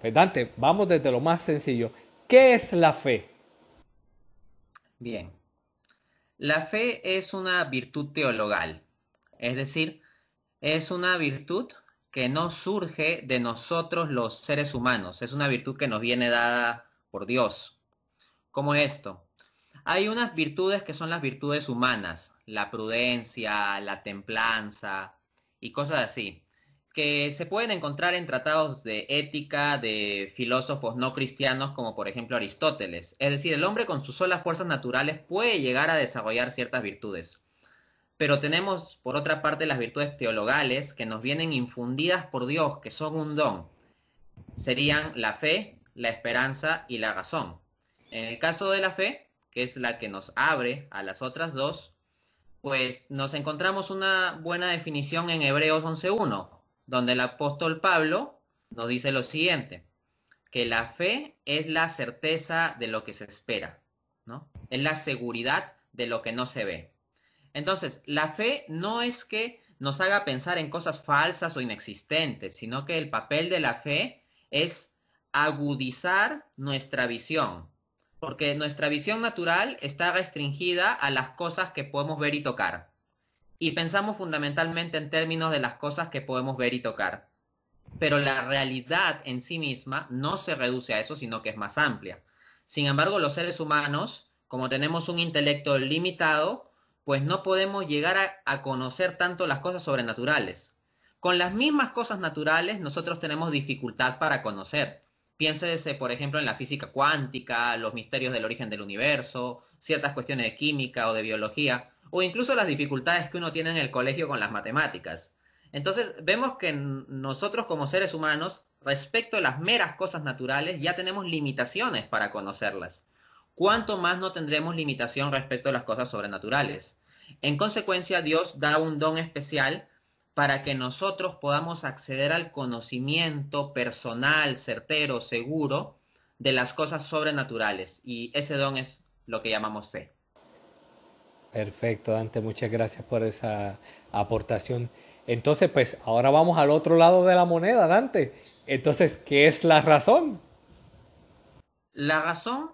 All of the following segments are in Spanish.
Perdón, pues, vamos desde lo más sencillo. ¿Qué es la fe? Bien. La fe es una virtud teologal, es decir, es una virtud que no surge de nosotros los seres humanos, es una virtud que nos viene dada por Dios. es esto, hay unas virtudes que son las virtudes humanas, la prudencia, la templanza y cosas así que se pueden encontrar en tratados de ética de filósofos no cristianos como por ejemplo Aristóteles. Es decir, el hombre con sus solas fuerzas naturales puede llegar a desarrollar ciertas virtudes. Pero tenemos por otra parte las virtudes teologales que nos vienen infundidas por Dios, que son un don. Serían la fe, la esperanza y la razón. En el caso de la fe, que es la que nos abre a las otras dos, pues nos encontramos una buena definición en Hebreos 11.1 donde el apóstol Pablo nos dice lo siguiente, que la fe es la certeza de lo que se espera, ¿no? Es la seguridad de lo que no se ve. Entonces, la fe no es que nos haga pensar en cosas falsas o inexistentes, sino que el papel de la fe es agudizar nuestra visión, porque nuestra visión natural está restringida a las cosas que podemos ver y tocar y pensamos fundamentalmente en términos de las cosas que podemos ver y tocar. Pero la realidad en sí misma no se reduce a eso, sino que es más amplia. Sin embargo, los seres humanos, como tenemos un intelecto limitado, pues no podemos llegar a, conocer tanto las cosas sobrenaturales. Con las mismas cosas naturales nosotros tenemos dificultad para conocer. Piénsese, por ejemplo, en la física cuántica, los misterios del origen del universo, ciertas cuestiones de química o de biología o incluso las dificultades que uno tiene en el colegio con las matemáticas. Entonces, vemos que nosotros como seres humanos, respecto a las meras cosas naturales, ya tenemos limitaciones para conocerlas. ¿Cuánto más no tendremos limitación respecto a las cosas sobrenaturales? En consecuencia, Dios da un don especial para que nosotros podamos acceder al conocimiento personal, certero, seguro de las cosas sobrenaturales. Y ese don es lo que llamamos fe. Perfecto, Dante, muchas gracias por esa aportación. Entonces, pues ahora vamos al otro lado de la moneda, Dante. Entonces, ¿qué es la razón? La razón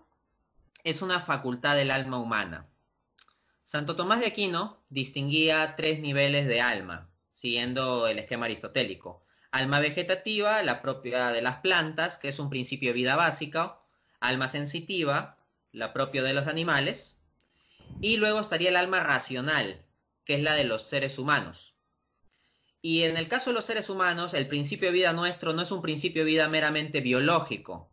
es una facultad del alma humana. Santo Tomás de Aquino distinguía tres niveles de alma, siguiendo el esquema aristotélico. Alma vegetativa, la propia de las plantas, que es un principio de vida básica. Alma sensitiva, la propia de los animales. Y luego estaría el alma racional, que es la de los seres humanos. Y en el caso de los seres humanos, el principio de vida nuestro no es un principio de vida meramente biológico.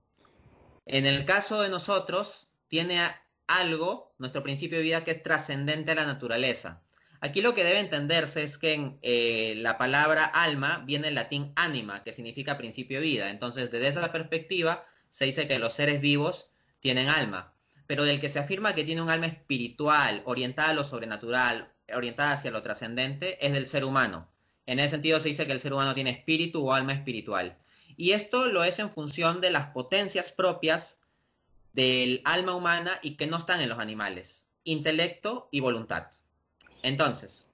En el caso de nosotros, tiene algo, nuestro principio de vida, que es trascendente a la naturaleza. Aquí lo que debe entenderse es que en eh, la palabra alma viene del latín anima, que significa principio de vida. Entonces, desde esa perspectiva, se dice que los seres vivos tienen alma pero del que se afirma que tiene un alma espiritual, orientada a lo sobrenatural, orientada hacia lo trascendente, es del ser humano. En ese sentido se dice que el ser humano tiene espíritu o alma espiritual. Y esto lo es en función de las potencias propias del alma humana y que no están en los animales, intelecto y voluntad. Entonces,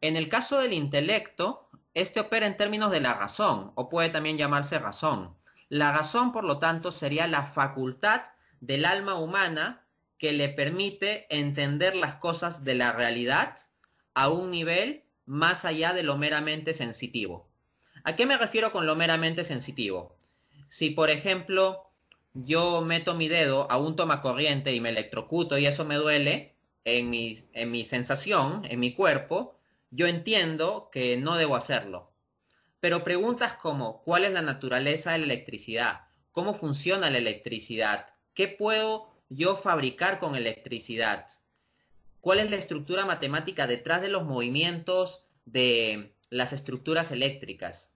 en el caso del intelecto, este opera en términos de la razón, o puede también llamarse razón. La razón, por lo tanto, sería la facultad del alma humana que le permite entender las cosas de la realidad a un nivel más allá de lo meramente sensitivo. ¿A qué me refiero con lo meramente sensitivo? Si, por ejemplo, yo meto mi dedo a un tomacorriente y me electrocuto y eso me duele en mi, en mi sensación, en mi cuerpo, yo entiendo que no debo hacerlo. Pero preguntas como, ¿cuál es la naturaleza de la electricidad? ¿Cómo funciona la electricidad? ¿Qué puedo yo fabricar con electricidad? ¿Cuál es la estructura matemática detrás de los movimientos de las estructuras eléctricas?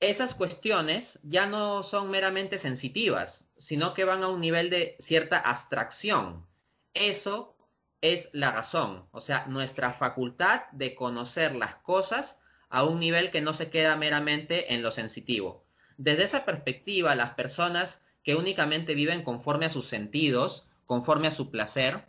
Esas cuestiones ya no son meramente sensitivas, sino que van a un nivel de cierta abstracción. Eso es la razón, o sea, nuestra facultad de conocer las cosas a un nivel que no se queda meramente en lo sensitivo. Desde esa perspectiva, las personas que únicamente viven conforme a sus sentidos, conforme a su placer,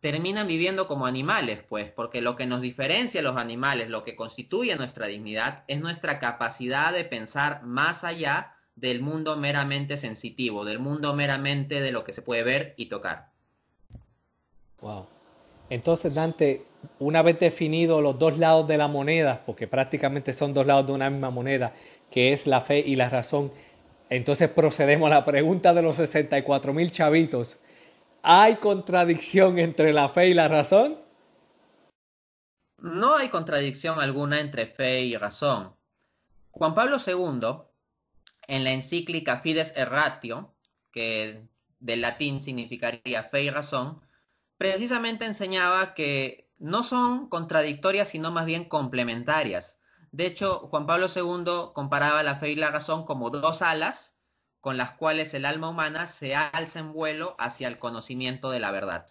terminan viviendo como animales, pues, porque lo que nos diferencia a los animales, lo que constituye nuestra dignidad, es nuestra capacidad de pensar más allá del mundo meramente sensitivo, del mundo meramente de lo que se puede ver y tocar. Wow. Entonces, Dante, una vez definido los dos lados de la moneda, porque prácticamente son dos lados de una misma moneda, que es la fe y la razón, entonces procedemos a la pregunta de los 64 mil chavitos. ¿Hay contradicción entre la fe y la razón? No hay contradicción alguna entre fe y razón. Juan Pablo II, en la encíclica Fides Erratio, que del latín significaría fe y razón, precisamente enseñaba que no son contradictorias, sino más bien complementarias. De hecho, Juan Pablo II comparaba la fe y la razón como dos alas con las cuales el alma humana se alza en vuelo hacia el conocimiento de la verdad.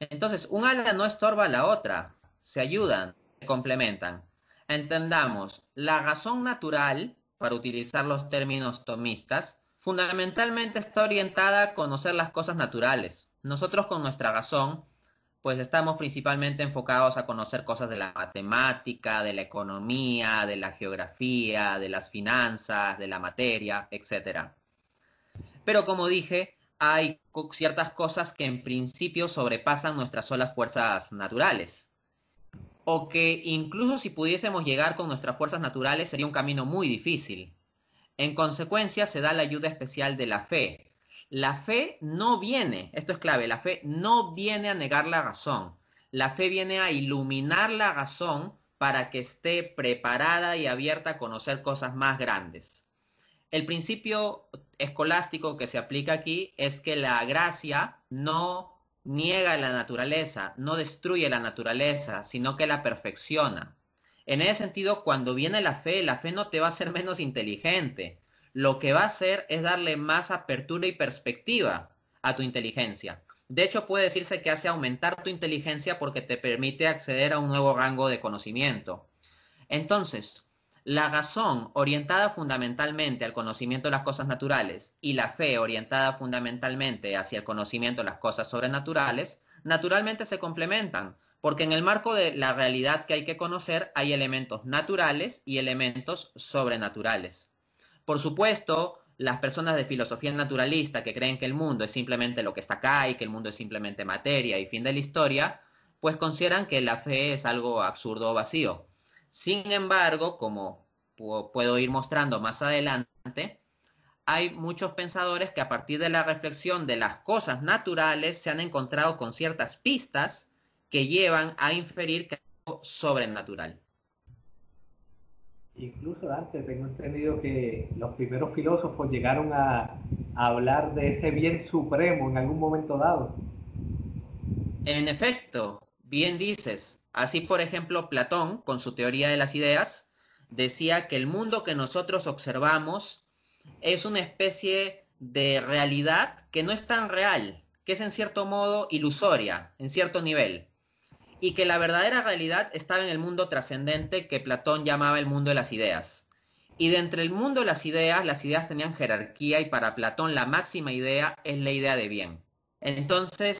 Entonces, un ala no estorba a la otra, se ayudan, se complementan. Entendamos, la razón natural, para utilizar los términos tomistas, fundamentalmente está orientada a conocer las cosas naturales. Nosotros con nuestra razón pues estamos principalmente enfocados a conocer cosas de la matemática, de la economía, de la geografía, de las finanzas, de la materia, etc. Pero como dije, hay ciertas cosas que en principio sobrepasan nuestras solas fuerzas naturales. O que incluso si pudiésemos llegar con nuestras fuerzas naturales sería un camino muy difícil. En consecuencia se da la ayuda especial de la fe, la fe no viene, esto es clave, la fe no viene a negar la razón. La fe viene a iluminar la razón para que esté preparada y abierta a conocer cosas más grandes. El principio escolástico que se aplica aquí es que la gracia no niega la naturaleza, no destruye la naturaleza, sino que la perfecciona. En ese sentido, cuando viene la fe, la fe no te va a hacer menos inteligente, lo que va a hacer es darle más apertura y perspectiva a tu inteligencia. De hecho, puede decirse que hace aumentar tu inteligencia porque te permite acceder a un nuevo rango de conocimiento. Entonces, la razón orientada fundamentalmente al conocimiento de las cosas naturales y la fe orientada fundamentalmente hacia el conocimiento de las cosas sobrenaturales, naturalmente se complementan, porque en el marco de la realidad que hay que conocer hay elementos naturales y elementos sobrenaturales. Por supuesto, las personas de filosofía naturalista que creen que el mundo es simplemente lo que está acá y que el mundo es simplemente materia y fin de la historia, pues consideran que la fe es algo absurdo o vacío. Sin embargo, como puedo ir mostrando más adelante, hay muchos pensadores que a partir de la reflexión de las cosas naturales se han encontrado con ciertas pistas que llevan a inferir que es algo sobrenatural. Incluso antes tengo entendido que los primeros filósofos llegaron a, a hablar de ese bien supremo en algún momento dado. En efecto, bien dices. Así, por ejemplo, Platón, con su teoría de las ideas, decía que el mundo que nosotros observamos es una especie de realidad que no es tan real, que es en cierto modo ilusoria, en cierto nivel y que la verdadera realidad estaba en el mundo trascendente que Platón llamaba el mundo de las ideas. Y de entre el mundo de las ideas, las ideas tenían jerarquía y para Platón la máxima idea es la idea de bien. Entonces,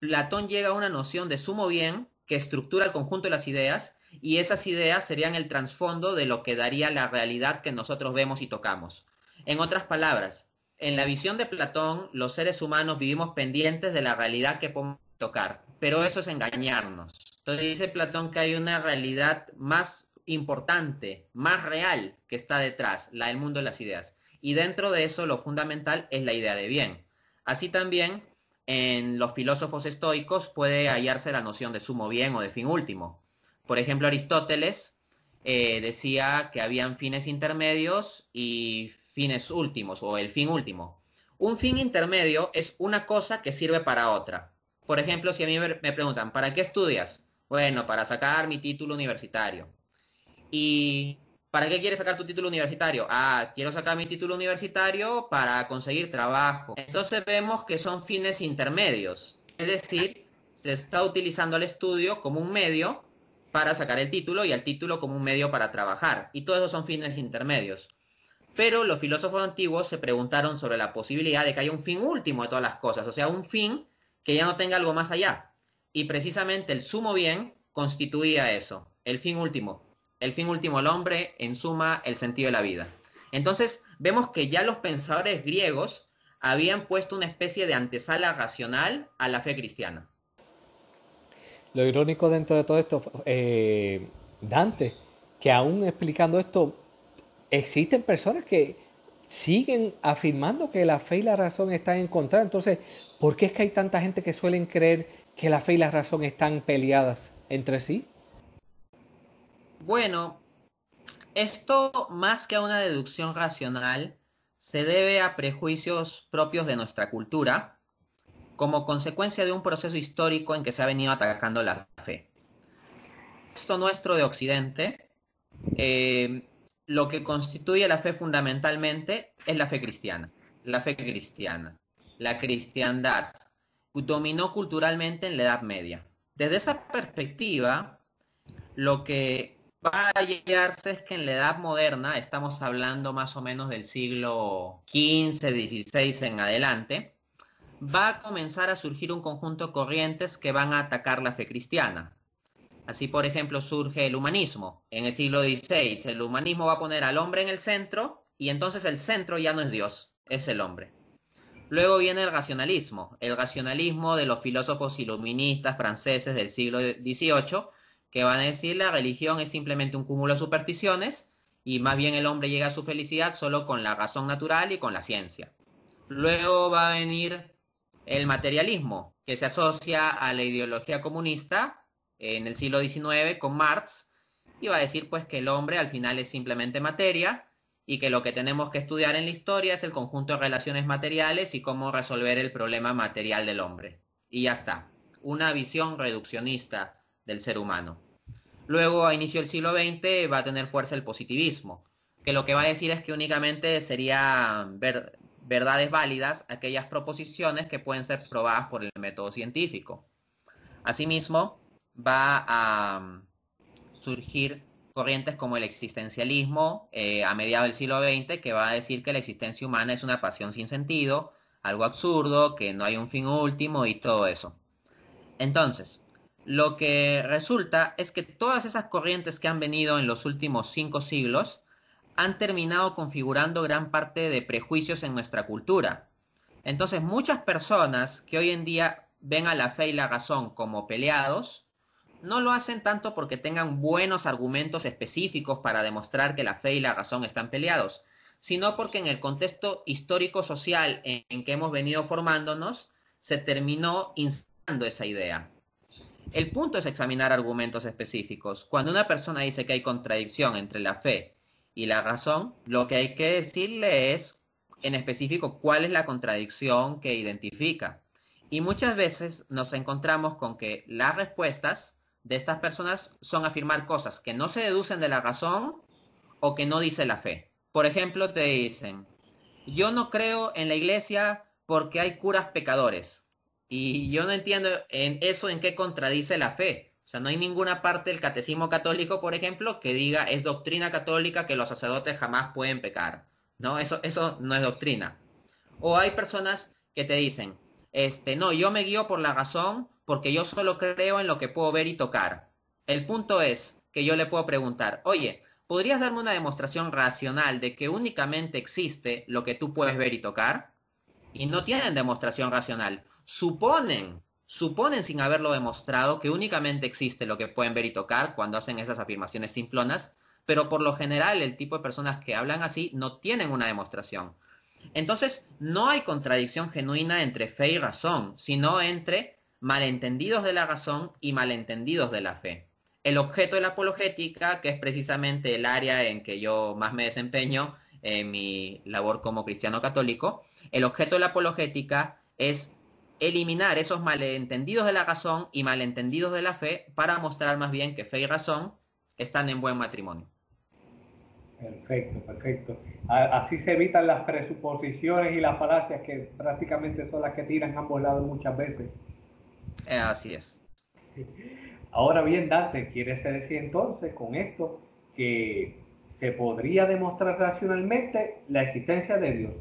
Platón llega a una noción de sumo bien que estructura el conjunto de las ideas y esas ideas serían el trasfondo de lo que daría la realidad que nosotros vemos y tocamos. En otras palabras, en la visión de Platón, los seres humanos vivimos pendientes de la realidad que podemos tocar, pero eso es engañarnos. Entonces dice Platón que hay una realidad más importante, más real que está detrás, la del mundo de las ideas. Y dentro de eso lo fundamental es la idea de bien. Así también en los filósofos estoicos puede hallarse la noción de sumo bien o de fin último. Por ejemplo, Aristóteles eh, decía que habían fines intermedios y fines últimos o el fin último. Un fin intermedio es una cosa que sirve para otra. Por ejemplo, si a mí me preguntan, ¿para qué estudias? Bueno, para sacar mi título universitario. ¿Y para qué quieres sacar tu título universitario? Ah, quiero sacar mi título universitario para conseguir trabajo. Entonces vemos que son fines intermedios. Es decir, se está utilizando el estudio como un medio para sacar el título y el título como un medio para trabajar. Y todos esos son fines intermedios. Pero los filósofos antiguos se preguntaron sobre la posibilidad de que haya un fin último de todas las cosas, o sea, un fin que ya no tenga algo más allá. Y precisamente el sumo bien constituía eso, el fin último. El fin último el hombre, en suma, el sentido de la vida. Entonces, vemos que ya los pensadores griegos habían puesto una especie de antesala racional a la fe cristiana. Lo irónico dentro de todo esto, eh, Dante, que aún explicando esto, existen personas que siguen afirmando que la fe y la razón están en contra. Entonces, ¿por qué es que hay tanta gente que suelen creer que la fe y la razón están peleadas entre sí? Bueno, esto más que a una deducción racional se debe a prejuicios propios de nuestra cultura como consecuencia de un proceso histórico en que se ha venido atacando la fe. Esto nuestro de Occidente eh, lo que constituye la fe fundamentalmente es la fe cristiana. La fe cristiana. La cristiandad dominó culturalmente en la Edad Media. Desde esa perspectiva, lo que va a llegarse es que en la Edad Moderna, estamos hablando más o menos del siglo XV, XVI en adelante, va a comenzar a surgir un conjunto de corrientes que van a atacar la fe cristiana. Así, por ejemplo, surge el humanismo. En el siglo XVI, el humanismo va a poner al hombre en el centro y entonces el centro ya no es Dios, es el hombre. Luego viene el racionalismo, el racionalismo de los filósofos iluministas franceses del siglo XVIII, que van a decir la religión es simplemente un cúmulo de supersticiones y más bien el hombre llega a su felicidad solo con la razón natural y con la ciencia. Luego va a venir el materialismo, que se asocia a la ideología comunista en el siglo XIX con Marx y va a decir pues que el hombre al final es simplemente materia y que lo que tenemos que estudiar en la historia es el conjunto de relaciones materiales y cómo resolver el problema material del hombre. Y ya está, una visión reduccionista del ser humano. Luego, a inicio del siglo XX, va a tener fuerza el positivismo, que lo que va a decir es que únicamente serían verdades válidas aquellas proposiciones que pueden ser probadas por el método científico. Asimismo, va a mm, surgir corrientes como el existencialismo eh, a mediados del siglo XX, que va a decir que la existencia humana es una pasión sin sentido, algo absurdo, que no hay un fin último y todo eso. Entonces, lo que resulta es que todas esas corrientes que han venido en los últimos cinco siglos han terminado configurando gran parte de prejuicios en nuestra cultura. Entonces, muchas personas que hoy en día ven a la fe y la razón como peleados, no lo hacen tanto porque tengan buenos argumentos específicos para demostrar que la fe y la razón están peleados, sino porque en el contexto histórico-social en, que hemos venido formándonos, se terminó instando esa idea. El punto es examinar argumentos específicos. Cuando una persona dice que hay contradicción entre la fe y la razón, lo que hay que decirle es en específico cuál es la contradicción que identifica. Y muchas veces nos encontramos con que las respuestas de estas personas son afirmar cosas que no se deducen de la razón o que no dice la fe. Por ejemplo, te dicen, yo no creo en la iglesia porque hay curas pecadores. Y yo no entiendo en eso en qué contradice la fe. O sea, no hay ninguna parte del catecismo católico, por ejemplo, que diga es doctrina católica que los sacerdotes jamás pueden pecar. No, eso, eso no es doctrina. O hay personas que te dicen, este, no, yo me guío por la razón porque yo solo creo en lo que puedo ver y tocar. El punto es que yo le puedo preguntar, oye, ¿podrías darme una demostración racional de que únicamente existe lo que tú puedes ver y tocar? Y no tienen demostración racional. Suponen, suponen sin haberlo demostrado que únicamente existe lo que pueden ver y tocar cuando hacen esas afirmaciones simplonas, pero por lo general el tipo de personas que hablan así no tienen una demostración. Entonces, no hay contradicción genuina entre fe y razón, sino entre malentendidos de la razón y malentendidos de la fe. El objeto de la apologética, que es precisamente el área en que yo más me desempeño en mi labor como cristiano católico, el objeto de la apologética es eliminar esos malentendidos de la razón y malentendidos de la fe para mostrar más bien que fe y razón están en buen matrimonio. Perfecto, perfecto. Así se evitan las presuposiciones y las falacias que prácticamente son las que tiran ambos lados muchas veces eh, así es. Ahora bien, Dante, ¿quiere decir entonces con esto que se podría demostrar racionalmente la existencia de Dios?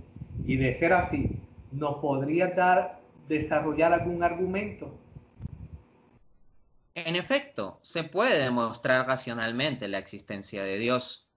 Y de ser así, ¿nos podría dar, desarrollar algún argumento? En efecto, se puede demostrar racionalmente la existencia de Dios.